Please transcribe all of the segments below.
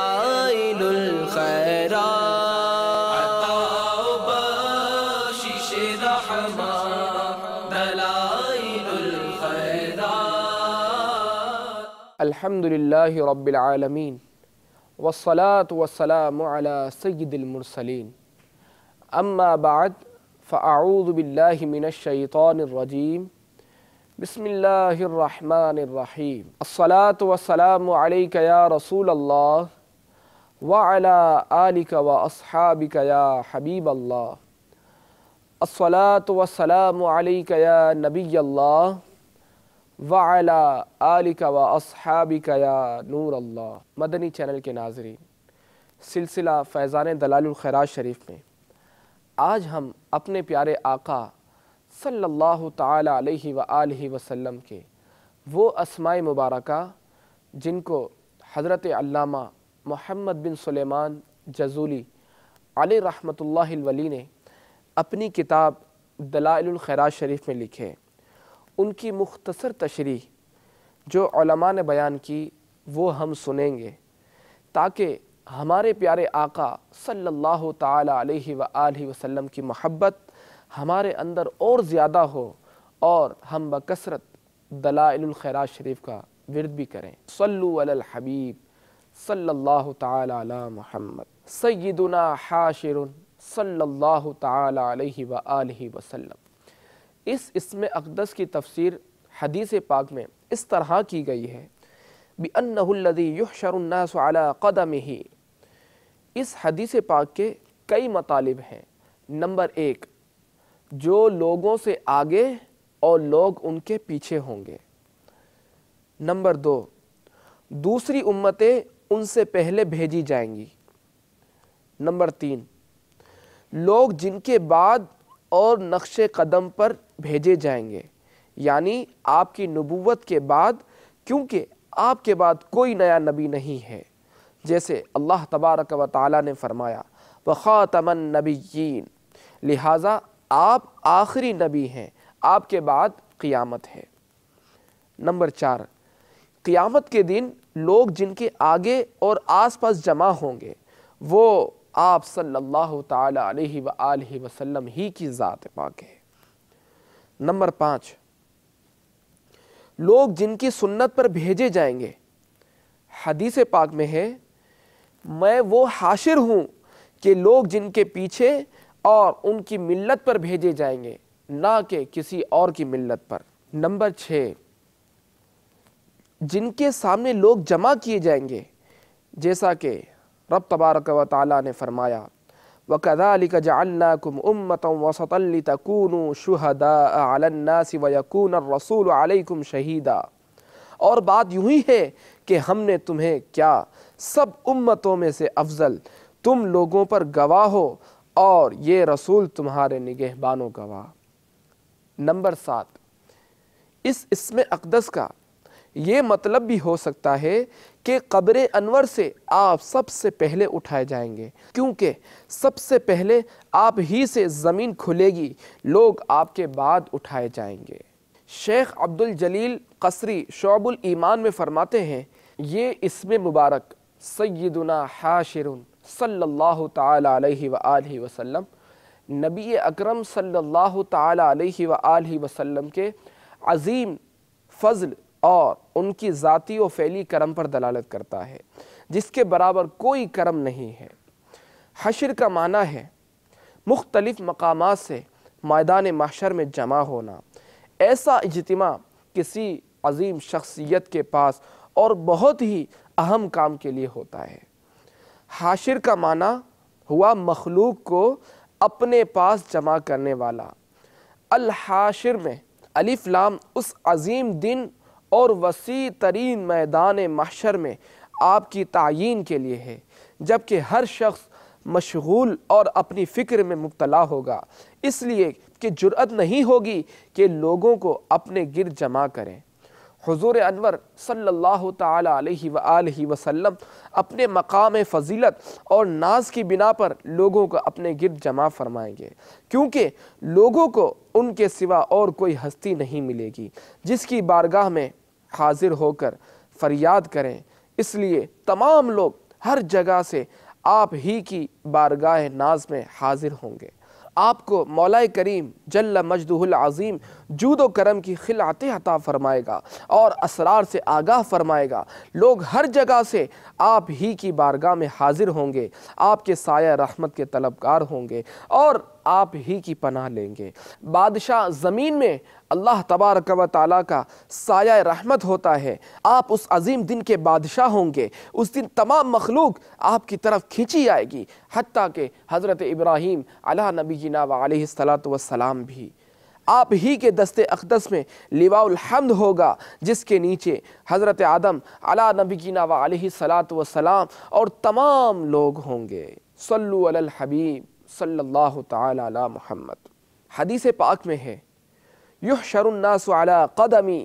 जाइनुल खैरा बाशिश रहमा दलाइनुल खैरा अल्हम्दुलिल्लाह रब्बिल आलमीन वस्सलात वस्सलाम अला सय्यिदिल मुरसलीन अम्मा बाद फ़ाऊज़ु बिल्लाहि मिनश शैतानिर रजीम बिस्मिल्लाहिर्रहमानिर्रहीम अस्सलातु वस्सलामु अलैका या रसूलल्लाह वाला व असहाबिक या हबीब अल्लाह असलात वसलाम या नबी अल्लाह वाला आलिक व असहाबिक या नूर अल्लाह मदनी चैनल के नाजरीन सिलसिला फैज़ान दलालखैराज शरीफ में आज हम अपने प्यारे आका सल्लल्लाहु ताला अलैहि व आलिहि वसल्लम के वो असमाय मुबारक जिनको हज़रत अल्लामा मोहम्मद बिन सुलेमान जजूली अली रहमतुल्लाहिलवली ने अपनी किताब दलाइलखैरात शरीफ में लिखे उनकी मुख्तसर तशरी जो ने बयान की वो हम सुनेंगे ताकि हमारे प्यारे आका सल्लल्लाहु ताला अलैहि वसल्लम की मोहब्बत हमारे अंदर और ज़्यादा हो और हम बकसरत दलाइलखैरात शरीफ का विरद भी करें सल्लु अलल हबीब सल्लल्लाहु ताला अला मुहम्मद सैदुना हाशिर सल्लल्लाहु ताला अलैहि वसल्लम इस इसम अकदस की तफसीर हदीस पाक में इस तरह की गई है बन्नदी युशरन्नास कदम ही इस हदीस पाक के कई मतालब हैं नंबर एक जो लोगों से आगे और लोग उनके पीछे होंगे नंबर दो दूसरी उम्मतें उनसे पहले भेजी जाएंगी नंबर तीन लोग जिनके बाद और नक्श कदम पर भेजे जाएंगे यानी आपकी नबूवत के बाद क्योंकि आपके बाद कोई नया नबी नहीं है जैसे अल्लाह तबारक व ताली ने फरमाया व तमन लिहाजा आप आखिरी नबी हैं आपके बाद क़ियामत है नंबर चार क़ियामत के दिन लोग जिनके आगे और आसपास जमा होंगे वो आप सल्लल्लाहु अलैहि अलैहि वसल्लम ही की ज़ात पाक है नंबर पाँच लोग जिनकी सुन्नत पर भेजे जाएंगे हदीस पाक में है मैं वो हाशिर हूँ कि लोग जिनके पीछे और उनकी मिल्लत पर भेजे जाएंगे ना कि किसी और की मिल्लत पर नंबर छः जिनके सामने लोग जमा किए जाएंगे जैसा कि रब तबारक व ताली ने फरमाया व कदालिक जालनाकुम उम्मत वसतल तकून शुहदा अलन्ना सिवयकून रसूल अलैकुम शहीदा और बात यूं ही है कि हमने तुम्हें क्या सब उम्मतों में से अफजल तुम लोगों पर गवाह हो और ये रसूल तुम्हारे निगहबानों गवाह नंबर सात इस इसमें अकदस का ये मतलब भी हो सकता है कि कब्र अनवर से आप सबसे पहले उठाए जाएंगे क्योंकि सबसे पहले आप ही से ज़मीन खुलेगी लोग आपके बाद उठाए जाएंगे शेख अब्दुल जलील कसरी शोबुल ईमान में फरमाते हैं ये इसमें मुबारक सैदुना हाशिरुन सल्लल्लाहु ताला अलैहि अलैहि वसल्लम नबी अकरम सल्लल्लाहु ताला अलैहि अलैहि वसल्लम के अजीम फ़ज़ल और उनकी ज़ाती व फैली करम पर दलालत करता है जिसके बराबर कोई करम नहीं है हशर का माना है मुख्तलिफ़ मकाम से मैदान माशर में जमा होना ऐसा इजतमा किसी अजीम शख्सियत के पास और बहुत ही अहम काम के लिए होता है हाशिर का माना हुआ मखलूक को अपने पास जमा करने वाला अल हाशिर में अलिफ लाम उस अजीम दिन और वसी तरीन मैदान महशर में आपकी तयन के लिए है जबकि हर शख्स मशगूल और अपनी फ़िक्र में मुबतला होगा इसलिए कि जुरत नहीं होगी कि लोगों को अपने गिर जमा करें हजूर अनवर सल्लल्लाहु अलैहि अपने मकाम फजीलत और नाज की बिना पर लोगों को अपने गिर जमा फरमाएंगे क्योंकि लोगों को उनके सिवा और कोई हस्ती नहीं मिलेगी जिसकी बारगाह में हाजिर होकर फरियाद करें इसलिए तमाम लोग हर जगह से आप ही की बारगाह नाज में हाजिर होंगे आपको मौलाए करीम जल्ला मजदूल आज़ीम जूद करम की खिलात हता फरमाएगा और असरार से आगाह फरमाएगा लोग हर जगह से आप ही की बारगाह में हाजिर होंगे आपके साया रहमत के तलबगार होंगे और आप ही की पनाह लेंगे बादशाह ज़मीन में अल्लाह तबारक व का साया रहमत होता है आप उस अजीम दिन के बादशाह होंगे उस दिन तमाम मखलूक आपकी तरफ खींची आएगी हती के हज़रत इब्राहीम अला नबीना वसलात वसलाम भी आप ही के दस्ते अकदस में लिवाउलहमद होगा जिसके नीचे हज़रत आदम अला नबीना व सलात वसलाम और तमाम लोग होंगे सल्लु हबीब सल्लल्लाहु ताला अला मुहम्मद हदीस पाक में है युह शरुन्नासु अला कदमी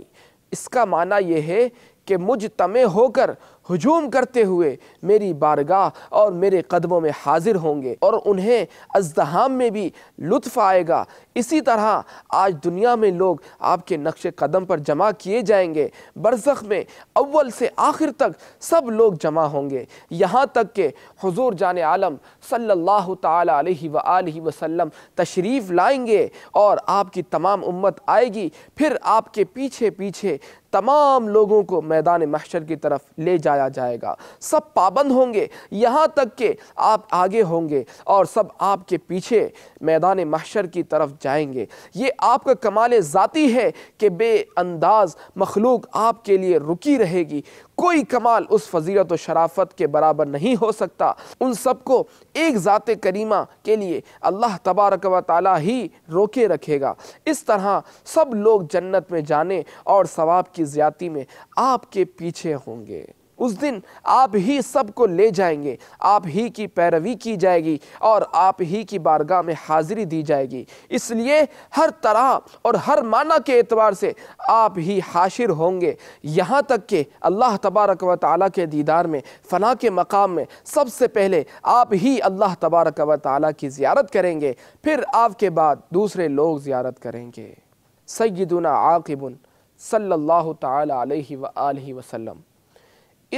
इसका माना यह है कि मुझ तमे होकर हजूम करते हुए मेरी बारगाह और मेरे कदमों में हाजिर होंगे और उन्हें अजदहाम में भी लुत्फ़ आएगा इसी तरह आज दुनिया में लोग आपके नक्श कदम पर जमा किए जाएंगे बरसख में अव्वल से आखिर तक सब लोग जमा होंगे यहाँ तक के हजूर जान आलम सल्लल्लाहु अलैहि वसल्लम तशरीफ़ लाएंगे और आपकी तमाम उम्मत आएगी फिर आपके पीछे पीछे तमाम लोगों को मैदान महशर की तरफ ले जाया जाएगा सब पाबंद होंगे यहाँ तक कि आप आगे होंगे और सब आपके पीछे मैदान महशर की तरफ जाएंगे ये आपका कमाल ज़ाती है कि बेअंदाज मखलूक आपके लिए रुकी रहेगी कोई कमाल उस फजीलत व शराफत के बराबर नहीं हो सकता उन सबको एक ज़ात करीमा के लिए अल्लाह तबारक व ताली ही रोके रखेगा इस तरह सब लोग जन्नत में जाने और सवाब की की ज्यादा में आपके पीछे होंगे उस दिन आप ही सबको ले जाएंगे आप ही की पैरवी की जाएगी और आप ही की बारगाह में हाजिरी दी जाएगी इसलिए हर तरह और हर माना के एतबार से आप ही हाशिर होंगे यहाँ तक कि अल्लाह तबारक व ताली के दीदार में फ़ना के मकाम में सबसे पहले आप ही अल्लाह तबारक व ताली की ज़्यारत करेंगे फिर आपके बाद दूसरे लोग ज़्यारत करेंगे सैदुना आकिबन सल्लल्लाहु ताला अलैहि अलैहि वसल्लम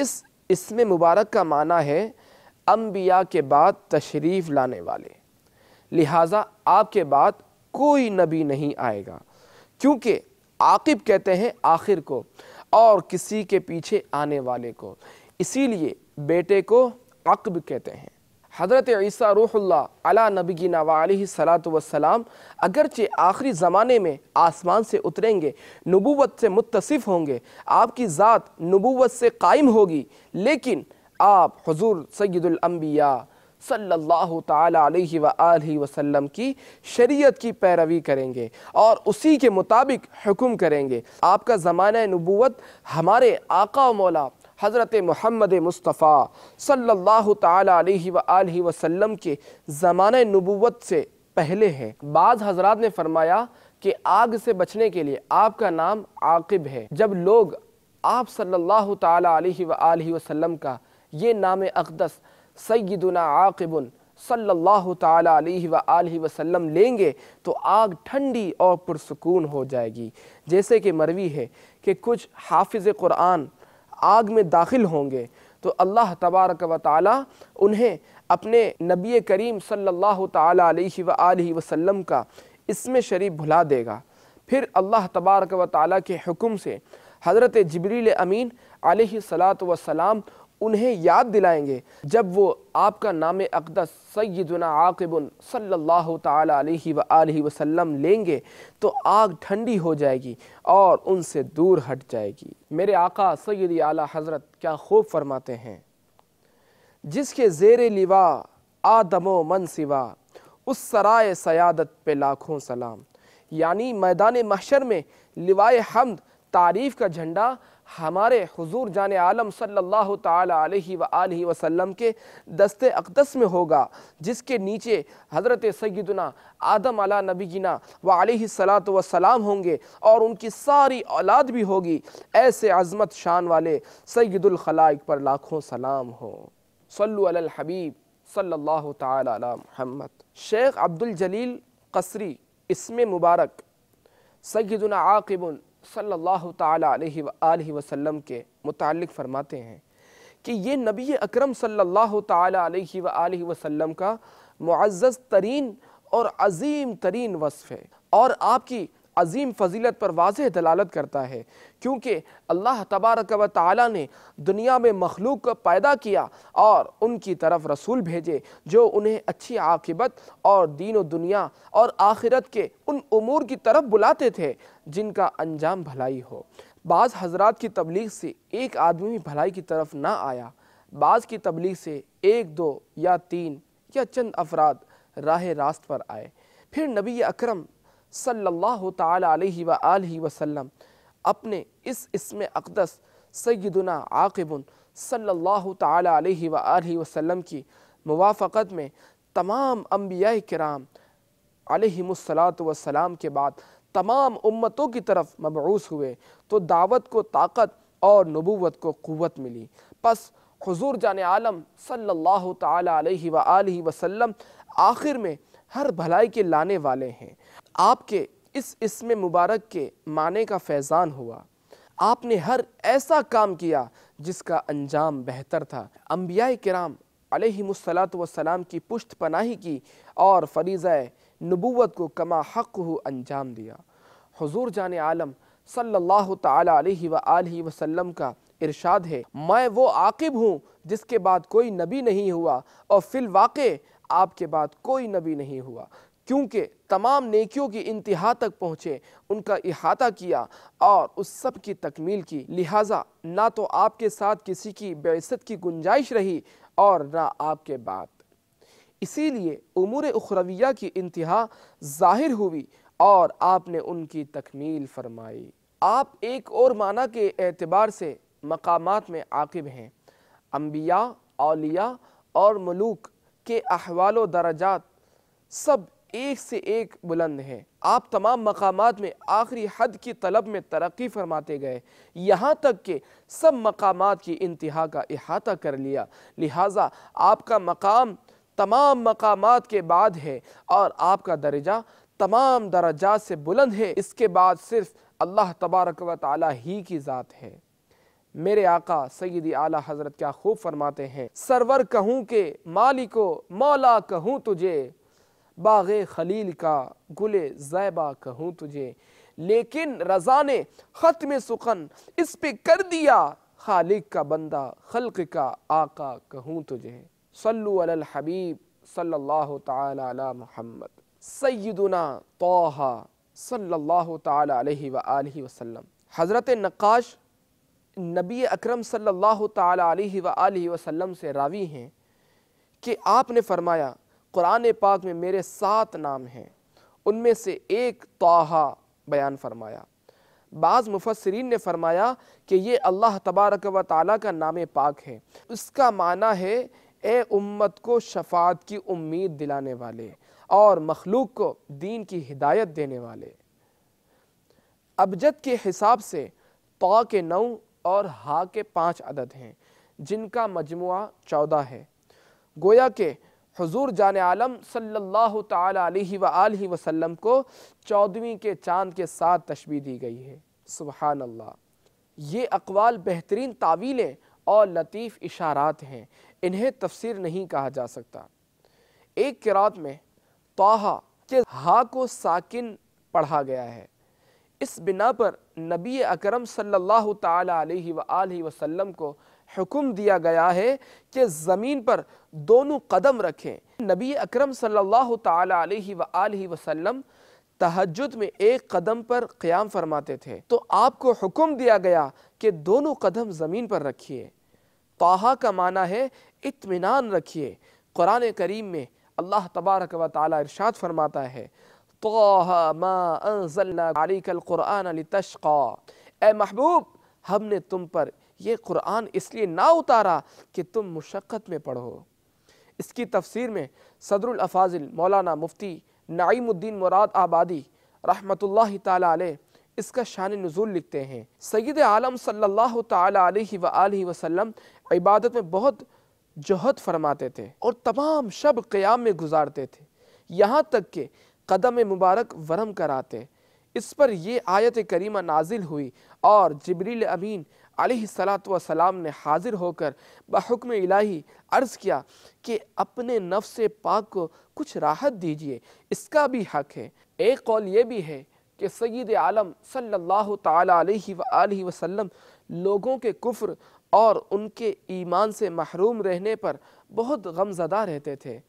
इस इसमें मुबारक का माना है अम्बिया के बाद तशरीफ़ लाने वाले लिहाजा आपके बाद कोई नबी नहीं आएगा क्योंकि आकिब कहते हैं आखिर को और किसी के पीछे आने वाले को इसीलिए बेटे को अकब कहते हैं हज़रत ईसा रूहल्ला अला नबीना सलात वसलाम अगरचे आखिरी ज़माने में आसमान से उतरेंगे नबूवत से मुतसिफ़ होंगे आपकी ज़ात नबूवत से कायम होगी लेकिन आप हजूर सैदुलम्बिया सल्लल्लाहु अलैहि सल्ला वसल्लम की शरीयत की पैरवी करेंगे और उसी के मुताबिक हुक्म करेंगे आपका ज़माना नबूवत हमारे आका मौला हज़रत महमद मुस्तफ़ा सल्लल्लाहु अलैहि अलैहि वसल्लम के जमाने नबूत से पहले हैं बाज़ हजरात ने फरमाया कि आग से बचने के लिए आपका नाम आकिब है जब लोग आप सल्लल्लाहु अलैहि अलैहि वसल्लम का ये नाम अकदस सैदुना आकबन सल्लल्लाहु अलैहि वसल्लम लेंगे तो आग ठंडी और पुरसकून हो जाएगी जैसे कि मरवी है कि कुछ हाफिज़ कुरान आग में दाखिल होंगे तो अल्लाह तबारक व ताली उन्हें अपने नबी करीम सल्लल्लाहु अलैहि व वसल्लम का इसमें शरीक भुला देगा फिर अल्लाह तबारक व ताली के हुक्म से हज़रत जबरील अमीन सलात वसलाम उन्हें याद दिलाएंगे जब वो आपका नाम अकदस सैदना आकिबन सल्ला वसल्लम लेंगे तो आग ठंडी हो जाएगी और उनसे दूर हट जाएगी मेरे आका सैद आला हज़रत क्या खूब फरमाते हैं जिसके जेर लिवा आदमो मन सिवा उस सराय सयादत पे लाखों सलाम यानी मैदान महशर में लिवाए हमद तारीफ़ का झंडा हमारे हुजूर जान आलम सल्लल्लाहु अलैहि अलैहि वसल्लम के दस्ते अकदस में होगा जिसके नीचे हज़रत सैदना आदम अला नबीना व सलात वसलाम होंगे और उनकी सारी औलाद भी होगी ऐसे अजमत शान वाले सैदुलखलाइक पर लाखों सलाम हो सल्लु हबीब सल्लल्लाहु ताला महमद शेख अब्दुल जलील कसरी इसमें मुबारक सैदना आकिबुल सल्लल्लाहु अलैहि वसल्लम के मुतालिक फरमाते हैं कि ये नबी अकरम सल्लल्लाहु अलैहि वसल्लम का मुआज़ तरीन और अजीम तरीन वस्फ़ है और आपकी अजीम फजीलत पर वाज दलालत करता है क्योंकि अल्लाह तबारक व ताली ने दुनिया में मखलूक पैदा किया और उनकी तरफ रसूल भेजे जो उन्हें अच्छी आकबत और दीन दुनिया और आखिरत के उन अमूर की तरफ बुलाते थे जिनका अंजाम भलाई हो बाज़ हजरात की तबलीग से एक आदमी भी भलाई की तरफ ना आया बाज़ की तबलीग से एक दो या तीन या चंद अफराद राह रास्त पर आए फिर नबी अकरम सल्लल्लाहु ताला अलैहि व आलिहि वसल्लम अपने इस इसम अकदस सैदना आकिबन सल्लल्लाहु ताला अलैहि व आलिहि वसल्लम की मुवाफ़त में तमाम अम्बिया कराम अलहमसलात वसलाम के बाद तमाम उम्मतों की तरफ मबूस हुए तो दावत को ताकत और नबूवत को क़वत मिली बस हजूर जान आलम सल्लल्लाहु अलैहि व आलिहि वसल्लम आखिर में हर भलाई के लाने वाले हैं आपके इस इसमें मुबारक के माने का फैज़ान हुआ आपने हर ऐसा काम किया जिसका अंजाम बेहतर था अम्बिया कराम अलहमसलात वसलाम की पुश्त पनाही की और फरीज़ नबूत को कमा हक हो अंजाम दिया हजूर जान आलम सल्लल्लाहु अलैहि वसल्लम का इरशाद है मैं वो आकिब हूँ जिसके बाद कोई नबी नहीं हुआ और फिल वाक़ आपके बाद कोई नबी नहीं हुआ क्योंकि तमाम नेकियों की इंतहा तक पहुँचे उनका इहाता किया और उस सब की तकमील की लिहाजा ना तो आपके साथ किसी की बेसत की गुंजाइश रही और ना आपके बाद इसीलिए उमूर उखरविया की इंतहा ज़ाहिर हुई और आपने उनकी तकमील फरमाई आप एक और माना के एतबार से मकामात में आकिब हैं अम्बिया अलिया और मलूक के अहवाल दर्जात सब एक से एक बुलंद है आप तमाम मकाम में आखिरी हद की तलब में तरक्की फरमाते गए यहाँ तक के सब मकाम की इंतहा का अहाता कर लिया लिहाजा आपका मकाम तमाम मकाम के बाद है और आपका दर्जा तमाम दर्जात से बुलंद है इसके बाद सिर्फ अल्लाह तबारक व ताली ही की ज़ात है मेरे आका सईदी आला हज़रत क्या खूब फरमाते हैं सरवर कहूँ के मालिको मौला कहूँ तुझे बाग खलील का गुले जैबा कहूँ तुझे लेकिन रजा ने ख़त्म सुखन इस पे कर दिया खालिक का बंदा खल्क का आका कहूँ तुझे सल्लु अल हबीब सल्लल्लाहु ताला अला मुहम्मद सैदुना तोहा सल्लल्लाहु ताला अलैहि व आलिहि वसल्लम हज़रत नक्काश नबी अकरम सल्लल्लाहु ताला अलैहि व आलिहि वसल्लम से रावी हैं कि आपने फरमाया कुरान पाक में मेरे सात नाम हैं उनमें से एक तोहा बयान फरमाया बाज़ मुफसरीन ने फरमाया कि ये अल्लाह तबारक व ताली का नाम पाक है उसका माना है ए उम्मत को शफात की उम्मीद दिलाने वाले और मखलूक को दीन की हिदायत देने वाले अबजद के हिसाब से तो के नौ और हा के पाँच अदद हैं जिनका मजमु चौदह है गोया के हजूर जान आलम सल्लल्लाहु अलैहि वसल्लम को चौदहवीं के चांद के साथ तशबी दी गई है सुबहान अल्लाह ये अकवाल बेहतरीन तावीलें और लतीफ़ इशारात हैं इन्हें तफसीर नहीं कहा जा सकता एक किरात में तोहा के हा को साकिन पढ़ा गया है इस बिना पर नबी अकरम सल्लल्लाहु अलैहि वसल्लम को हुक्म दिया गया है कि ज़मीन पर दोनों कदम रखें नबी अकरम सल्लल्लाहु अलैहि वसल्लम तहजद में एक कदम पर क़याम फरमाते थे तो आपको हुक्म दिया गया कि दोनों कदम ज़मीन पर रखिए ताहा का माना है इत्मीनान रखिए कुरान करीम में अल्लाह तबारक व ताली इरशाद फरमाता है तो महबूब हमने तुम पर ये कुरान इसलिए ना उतारा कि तुम मुशक्क़त में पढ़ो इसकी तफसीर में सदरुल अफाजिल मौलाना मुफ्ती नईमुद्दीन मुराद आबादी रहमतुल्लाह ताला इसका शान नज़ुल लिखते हैं सैद आलम सल्लल्लाहु अलैहि वसल्लम इबादत में बहुत जहद फरमाते थे और तमाम शब क़याम में गुजारते थे यहाँ तक के कदम मुबारक वरम कराते इस पर यह आयत करीमा नाजिल हुई और जबरील अमीन सलात वसलाम ने हाजिर होकर बहकम इलाही अर्ज़ किया कि अपने नफ्स पाक को कुछ राहत दीजिए इसका भी हक है एक कौल ये भी है कि सईद आलम सल्लल्लाहु अलैहि वसल्लम लोगों के कुफ्र और उनके ईमान से महरूम रहने पर बहुत गमजदा रहते थे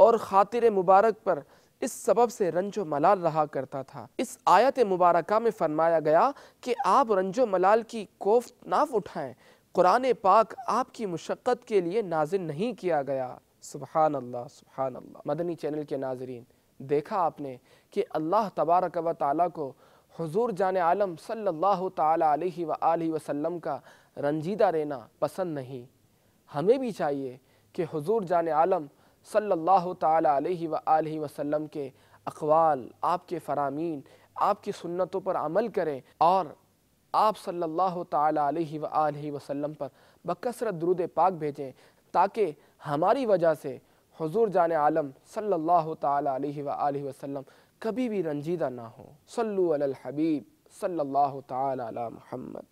और ख़ातिर मुबारक पर इस सबब से रंजो मलाल रहा करता था इस आयत मुबारक में फरमाया गया कि आप रंजो मलाल की कोफ नाफ उठाएं कुरान पाक आपकी मुशक्क़त के लिए नाजिल नहीं किया गया सुबहान अल्लाह सुबहान अल्लाह मदनी चैनल के नाजरीन देखा आपने कि अल्लाह तबारक व ताली को हजूर जान आलम सल्लल्लाहु अलैहि वसल्लम का रंजीदा रहना पसंद नहीं हमें भी चाहिए कि हजूर जान आलम सल्लल्लाहु ताला अलैहि सल्ला वसल्लम के अकवाल आपके फरामीन आपकी सुन्नतों पर अमल करें और आप सल्लल्लाहु ताला अलैहि वसल्लम पर बकसरत दरुद पाक भेजें ताकि हमारी वजह से हुजूर जान आलम सल्लल्लाहु ताला अलैहि वसल्लम कभी भी रंजीदा ना हो सल्लु अलल हबीब सल्लल्लाहु ताला अला मोहम्मद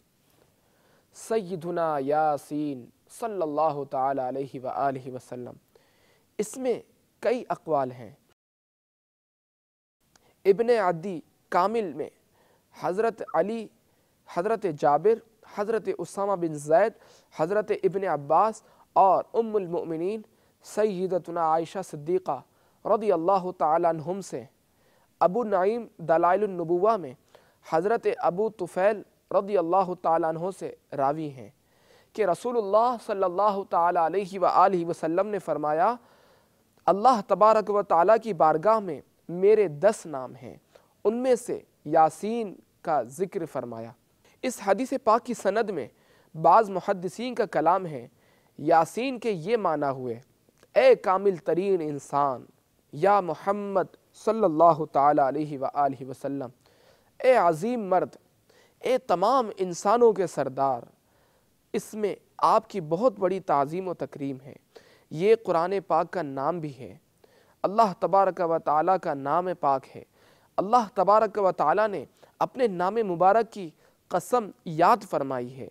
सैदुना यासीन सल्लल्लाहु ताला अलैहि वसल्लम इसमें कई अकवाल हैं इबन अदी कामिल में हज़रत अली हज़रत जाबिर हज़रत उसामा बिन जैद हज़रत इबन अब्बास और उम्मिन सैदतना आयशा सिद्दीक़ा रदी अल्लाह तुम से अबू नईम दलाइलनबुआ में हज़रत अबू तुफ़ैल रदी अल्लाह तहों से रावी हैं कि रसूलुल्लाह सल्लल्लाहु अलैहि वसल्लम ने फ़रमाया अल्लाह तबारक व ताला की बारगाह में मेरे दस नाम हैं उनमें से यासीन का ज़िक्र फरमाया इस हदीस पाक की सनद में बाज़ मुहदसिन का कलाम है यासीन के ये माना हुए ए कामिल तरीन इंसान या मोहम्मद सल्लल्लाहु अलैहि वसल्लम ए अज़ीम मर्द ए तमाम इंसानों के सरदार इसमें आपकी बहुत बड़ी तज़ीम व तकरीम है ये कुरान पाक का नाम भी है अल्लाह तबारक व ताली का नाम पाक है अल्लाह तबारक व ताल ने अपने नाम मुबारक की कसम याद फरमाई है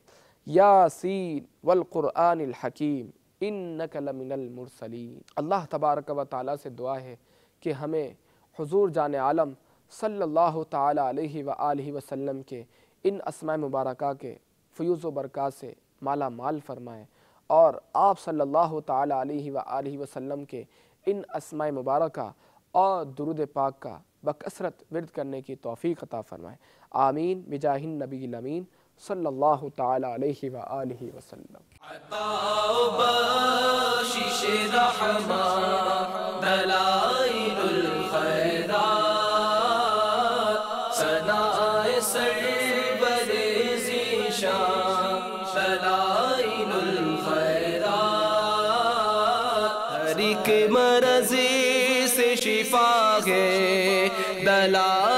यासीन वलक़ुरान हकीम इन नकलमिनमरसलीम अल्लाह तबारक व ताल से दुआ है कि हमें हजूर जान आलम सल्लल्लाहु अलैहि वसल्लम के इन असमाय मुबारक के फ्यूज़ बरक़ा से माला माल फरमाएँ और आप सल्लल्लाहु ताला अलैहि वसल्लम के इन असमा मुबारक और दुरुद पाक का बकसरत विरद करने की तोफ़ी अता फ़रमाएँ आमीन बिजाहिन नबी अमीन सल्लल्लाहु ताला अलैहि वसल्लम फैला